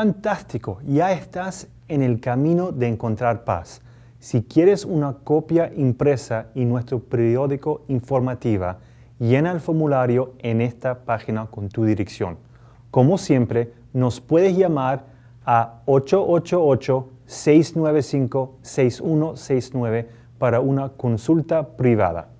Fantástico, ya estás en el camino de encontrar paz. Si quieres una copia impresa y nuestro periódico informativa, llena el formulario en esta página con tu dirección. Como siempre, nos puedes llamar a 888-695-6169 para una consulta privada.